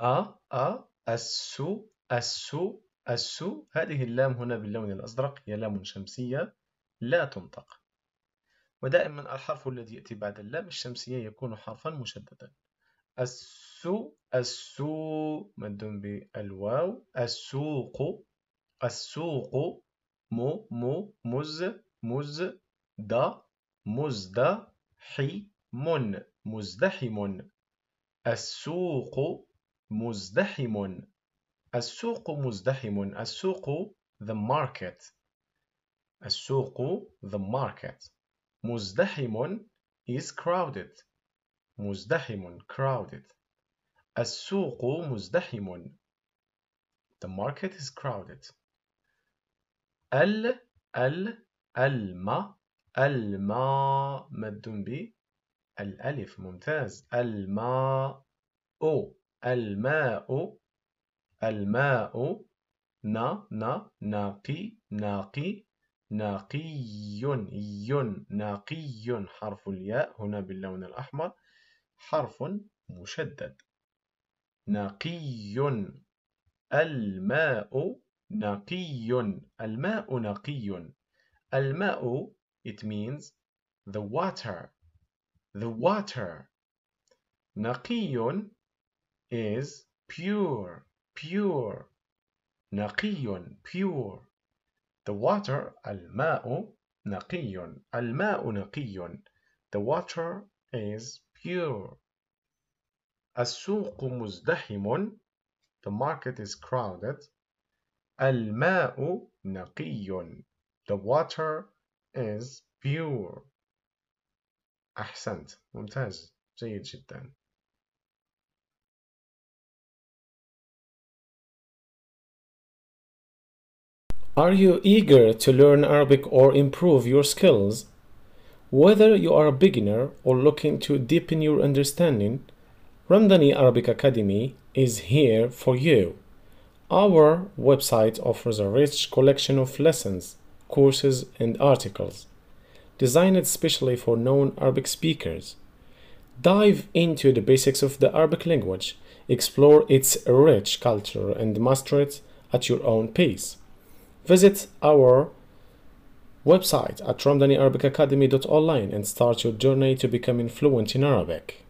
أ أ السو السو السو هذه اللام هنا باللون الأزرق هي لام شمسية لا تنطق ودائما الحرف الذي يأتي بعد اللام الشمسية يكون حرفا مشددا السو السو مد بالواو السوق السوق مو مو مز مز دا مزدحم مزدحم السوق مزدحم السوق مزدحم السوق the market السوق the market مزدحم is crowded مزدحم crowded السوق مزدحم the market is crowded ال ال الما الما مد ب الألف ممتاز الماء الماء الماء نا نا ناقي ناقي ناقي ين ناقي حرف الياء هنا باللون الأحمر حرف مشدد ناقي الماء نقي الماء نقي الماء it means the water the water نقي is pure, pure. نقي, pure. The water, الماء, نقي. الماء نقي. The water is pure. السوق مزدحم. The market is crowded. الماء نقي. The water is pure. أحسنت. ممتاز. جيد جدا. Are you eager to learn Arabic or improve your skills? Whether you are a beginner or looking to deepen your understanding, Ramdani Arabic Academy is here for you. Our website offers a rich collection of lessons, courses, and articles designed especially for non Arabic speakers. Dive into the basics of the Arabic language, explore its rich culture, and master it at your own pace visit our website at romdaniarabicacademy.online and start your journey to becoming fluent in Arabic.